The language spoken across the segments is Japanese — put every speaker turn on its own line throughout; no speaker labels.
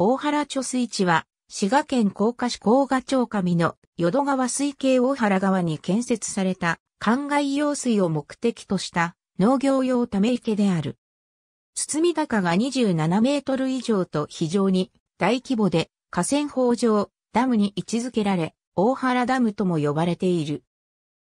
大原貯水池は、滋賀県甲賀市甲賀町上の淀川水系大原川に建設された、灌漑用水を目的とした農業用ため池である。堤高が27メートル以上と非常に大規模で河川法上ダムに位置づけられ、大原ダムとも呼ばれている。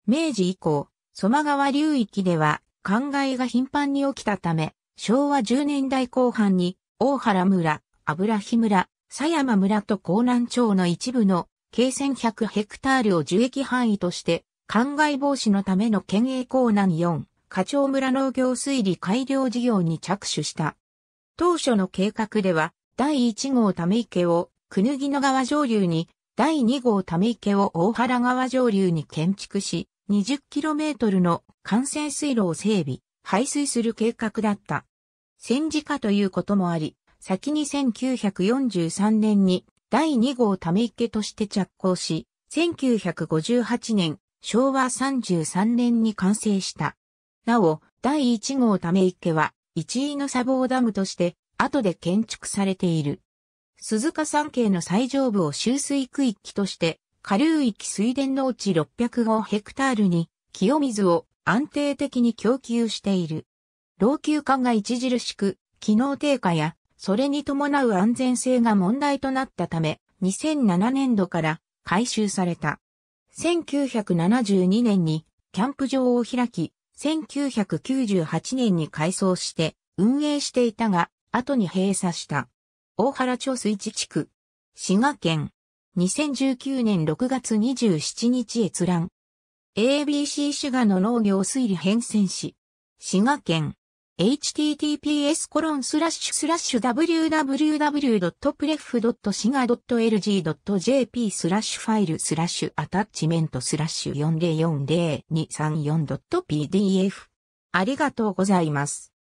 明治以降、曽間川流域では、灌漑が頻繁に起きたため、昭和10年代後半に、大原村、油日村、狭山村と江南町の一部の京1100ヘクタールを樹液範囲として、灌漑防止のための県営江南4、課長村農業水利改良事業に着手した。当初の計画では、第1号ため池を、くぬぎの川上流に、第2号ため池を大原川上流に建築し、20km の幹線水路を整備、排水する計画だった。戦時下ということもあり、先に1943年に第2号ため池として着工し、1958年、昭和33年に完成した。なお、第1号ため池は、一位の砂防ダムとして、後で建築されている。鈴鹿山系の最上部を集水区域として、下流域水田農地605ヘクタールに、清水を安定的に供給している。老朽化が著しく、機能低下やそれに伴う安全性が問題となったため、2007年度から改修された。1972年にキャンプ場を開き、1998年に改装して運営していたが、後に閉鎖した。大原町水地地区。滋賀県。2019年6月27日閲覧。ABC 滋賀の農業推理変遷し。滋賀県。https://www.pref.siga.lg.jp スラッシュファイルスラッシュアタッチメントスラッシュ 4040-234.pdf ありがとうございます。